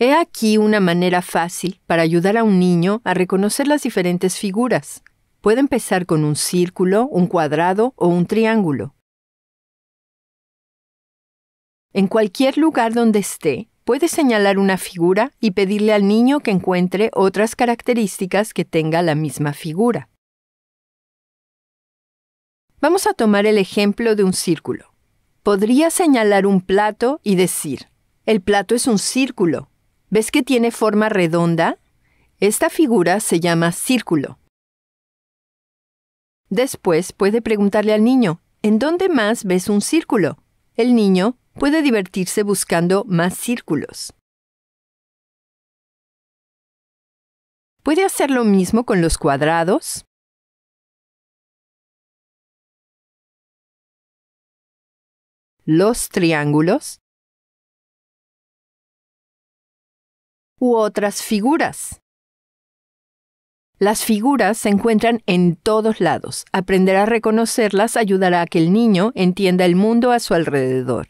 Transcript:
He aquí una manera fácil para ayudar a un niño a reconocer las diferentes figuras. Puede empezar con un círculo, un cuadrado o un triángulo. En cualquier lugar donde esté, puede señalar una figura y pedirle al niño que encuentre otras características que tenga la misma figura. Vamos a tomar el ejemplo de un círculo. Podría señalar un plato y decir, el plato es un círculo, ¿Ves que tiene forma redonda? Esta figura se llama círculo. Después puede preguntarle al niño, ¿en dónde más ves un círculo? El niño puede divertirse buscando más círculos. Puede hacer lo mismo con los cuadrados, los triángulos u otras figuras. Las figuras se encuentran en todos lados. Aprender a reconocerlas ayudará a que el niño entienda el mundo a su alrededor.